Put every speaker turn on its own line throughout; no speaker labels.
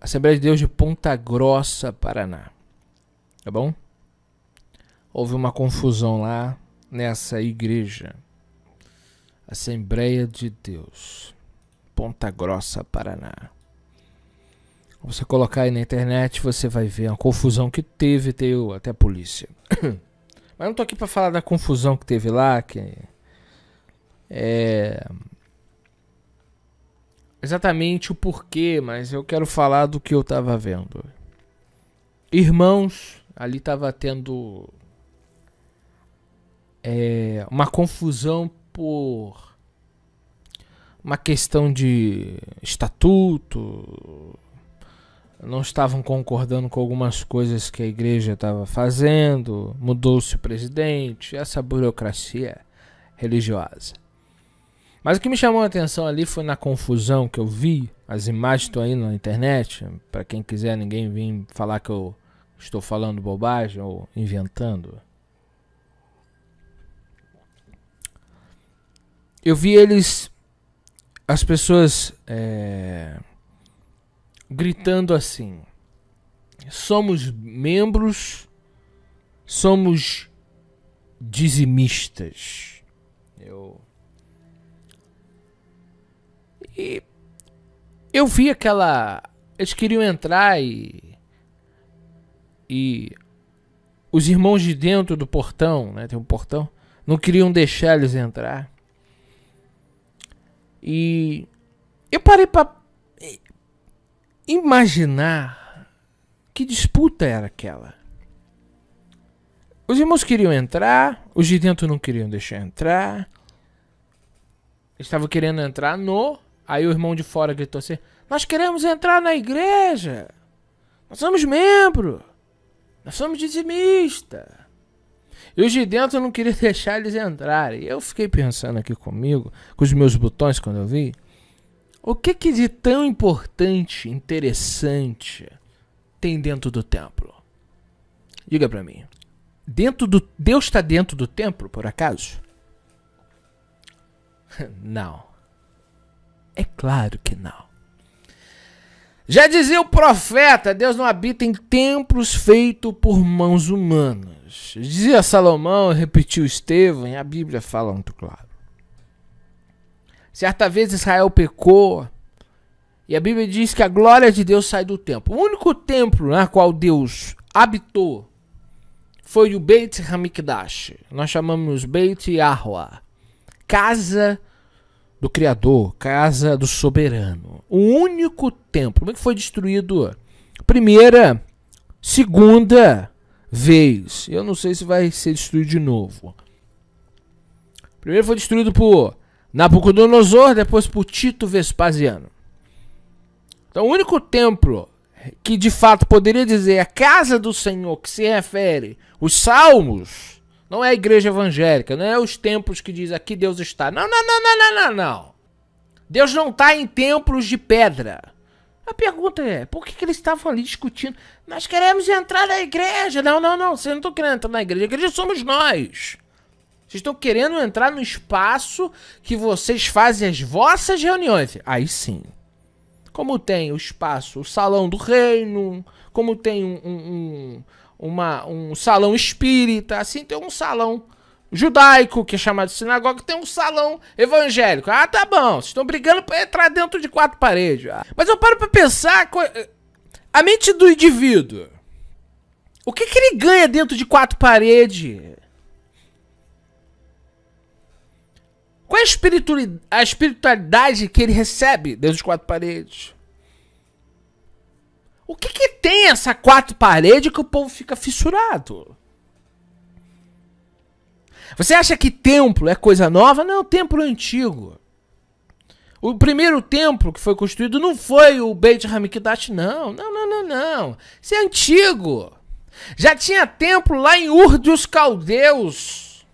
Assembleia de Deus de Ponta Grossa, Paraná. Tá bom? Houve uma confusão lá nessa igreja. Assembleia de Deus, Ponta Grossa, Paraná. Você colocar aí na internet, você vai ver a confusão que teve, teve até a polícia. Mas não tô aqui para falar da confusão que teve lá, que é exatamente o porquê, mas eu quero falar do que eu tava vendo. Irmãos, ali tava tendo é, uma confusão por uma questão de estatuto. Não estavam concordando com algumas coisas que a igreja estava fazendo, mudou-se o presidente, essa burocracia religiosa. Mas o que me chamou a atenção ali foi na confusão que eu vi. As imagens estão aí na internet. Para quem quiser, ninguém vem falar que eu estou falando bobagem ou inventando. Eu vi eles, as pessoas é, gritando assim: somos membros, somos dizimistas. Eu e eu vi aquela. Eles queriam entrar e. E. Os irmãos de dentro do portão, né? Tem um portão. Não queriam deixar eles entrar. E. Eu parei pra. Imaginar. Que disputa era aquela. Os irmãos queriam entrar, os de dentro não queriam deixar entrar. Estavam querendo entrar no Aí o irmão de fora gritou assim: Nós queremos entrar na igreja! Nós somos membro! Nós somos dizimista! E os de dentro não queriam deixar eles entrarem. Eu fiquei pensando aqui comigo, com os meus botões quando eu vi. O que, que de tão importante, interessante tem dentro do templo? Diga para mim. Dentro do Deus está dentro do templo, por acaso? não. É claro que não. Já dizia o profeta: Deus não habita em templos feitos por mãos humanas. Dizia Salomão, repetiu Estevão, e a Bíblia fala muito claro. Certa vez Israel pecou, e a Bíblia diz que a glória de Deus sai do templo. O único templo na né, qual Deus habitou foi o Beit Hamikdash. Nós chamamos Beit Yahua, casa do Criador, casa do soberano. O único templo. Como é que foi destruído? Primeira, segunda vez. Eu não sei se vai ser destruído de novo. Primeiro foi destruído por Nabucodonosor, depois por Tito Vespasiano. Então, o único templo que de fato poderia dizer é a casa do Senhor, que se refere os Salmos, não é a igreja evangélica, não é os templos que diz aqui Deus está. Não, não, não, não, não, não, não. Deus não está em templos de pedra. A pergunta é, por que, que eles estavam ali discutindo? Nós queremos entrar na igreja. Não, não, não, vocês não estão querendo entrar na igreja. A igreja somos nós. Vocês estão querendo entrar no espaço que vocês fazem as vossas reuniões. Aí sim. Como tem o espaço, o salão do reino, como tem um, um, uma, um salão espírita, assim tem um salão judaico, que é chamado de sinagoga, tem um salão evangélico. Ah, tá bom, vocês estão brigando para entrar dentro de quatro paredes. Ah. Mas eu paro para pensar eh, a mente do indivíduo. O que, que ele ganha dentro de quatro paredes? Qual é a espiritualidade que ele recebe dentro de quatro paredes? O que que tem essa quatro parede que o povo fica fissurado? Você acha que templo é coisa nova? Não, templo é antigo. O primeiro templo que foi construído não foi o Beit Hamikdash, não. Não, não, não, não. Isso é antigo. Já tinha templo lá em Ur dos Caldeus.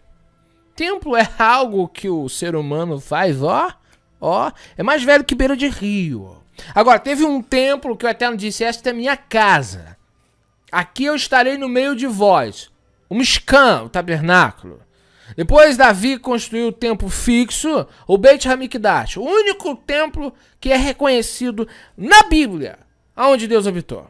Templo é algo que o ser humano faz, ó, ó. É mais velho que beira de rio. Agora, teve um templo que o Eterno disse: Esta é minha casa. Aqui eu estarei no meio de vós. O Mishkan, o tabernáculo. Depois Davi construiu o templo fixo, o Beit Hamikdash, o único templo que é reconhecido na Bíblia, aonde Deus habitou.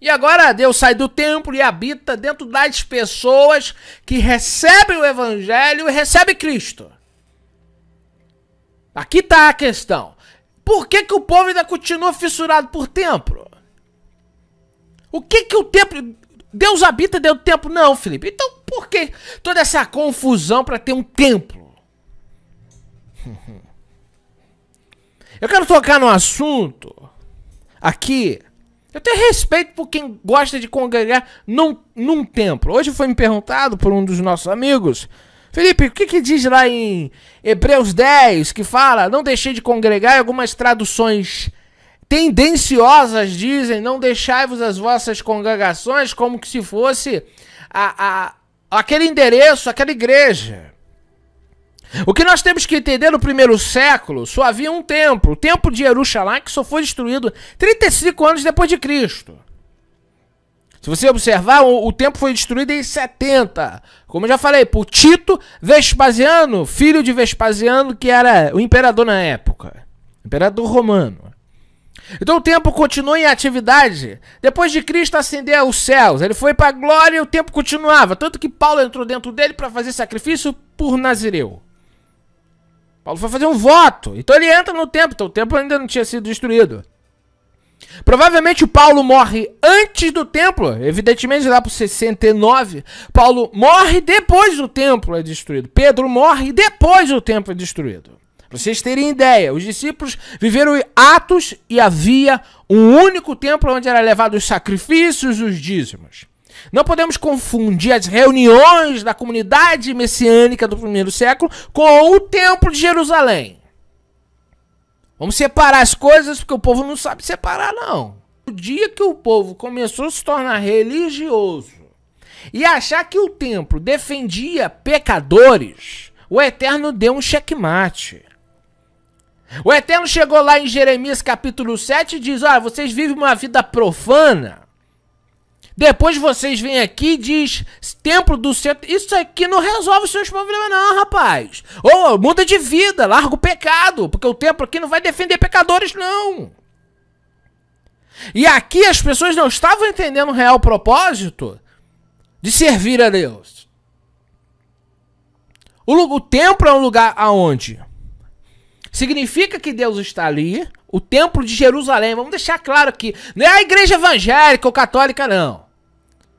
E agora Deus sai do templo e habita dentro das pessoas que recebem o Evangelho e recebem Cristo. Aqui está a questão. Por que, que o povo ainda continua fissurado por templo? O que que o templo... Deus habita dentro do templo? Não, Felipe. Então por que toda essa confusão para ter um templo? Eu quero tocar num assunto aqui. Eu tenho respeito por quem gosta de congregar num, num templo. Hoje foi me perguntado por um dos nossos amigos Felipe, o que, que diz lá em Hebreus 10 que fala: Não deixei de congregar, algumas traduções tendenciosas dizem: Não deixai-vos as vossas congregações, como que se fosse a, a, aquele endereço, aquela igreja. O que nós temos que entender no primeiro século, só havia um templo, o templo de Jerusalém, que só foi destruído 35 anos depois de Cristo. Se você observar, o, o templo foi destruído em 70. Como eu já falei, por Tito Vespasiano, filho de Vespasiano, que era o imperador na época. Imperador romano. Então o templo continuou em atividade. Depois de Cristo ascender aos céus, ele foi para a glória e o tempo continuava. Tanto que Paulo entrou dentro dele para fazer sacrifício por Nazireu. Paulo foi fazer um voto. Então ele entra no templo. Então o templo ainda não tinha sido destruído. Provavelmente o Paulo morre antes do templo, evidentemente lá para 69. Paulo morre depois do templo é destruído. Pedro morre depois do templo é destruído. Para vocês terem ideia, os discípulos viveram atos e havia um único templo onde era levado os sacrifícios os dízimos. Não podemos confundir as reuniões da comunidade messiânica do primeiro século com o templo de Jerusalém. Vamos separar as coisas porque o povo não sabe separar, não. O dia que o povo começou a se tornar religioso e achar que o templo defendia pecadores, o Eterno deu um checkmate. O Eterno chegou lá em Jeremias capítulo 7 e diz: Olha, vocês vivem uma vida profana. Depois vocês vêm aqui e diz templo do centro. Isso aqui não resolve os seus problemas, não, rapaz. Ou muda de vida, larga o pecado, porque o templo aqui não vai defender pecadores, não. E aqui as pessoas não estavam entendendo o real propósito de servir a Deus. O, o templo é um lugar aonde significa que Deus está ali, o templo de Jerusalém. Vamos deixar claro aqui, não é a igreja evangélica ou católica não.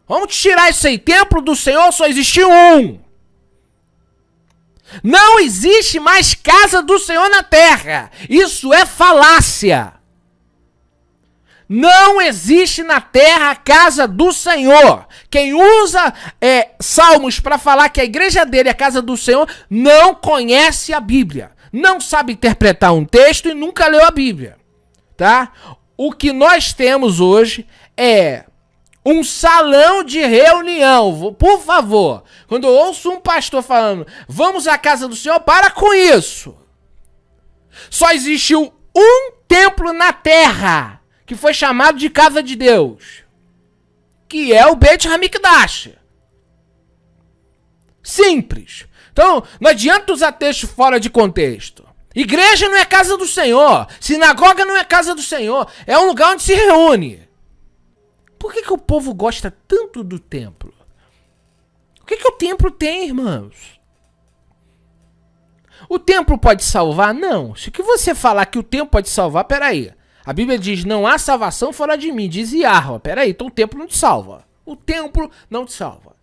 Vamos tirar isso aí. Templo do Senhor só existe um. Não existe mais casa do Senhor na terra. Isso é falácia. Não existe na terra a casa do Senhor. Quem usa é, salmos para falar que a igreja dele é a casa do Senhor não conhece a Bíblia. Não sabe interpretar um texto e nunca leu a Bíblia. Tá? O que nós temos hoje é um salão de reunião. Por favor, quando eu ouço um pastor falando, vamos à casa do Senhor, para com isso. Só existiu um templo na terra que foi chamado de casa de Deus, que é o Beit Hamikdash. Simples. Então, não adianta usar texto fora de contexto. Igreja não é casa do Senhor, sinagoga não é casa do Senhor, é um lugar onde se reúne. Por que, que o povo gosta tanto do templo? O que, que o templo tem, irmãos? O templo pode salvar? Não. Se que você falar que o templo pode salvar, peraí. A Bíblia diz: não há salvação fora de mim, diz Iarva. Peraí, então o templo não te salva. O templo não te salva.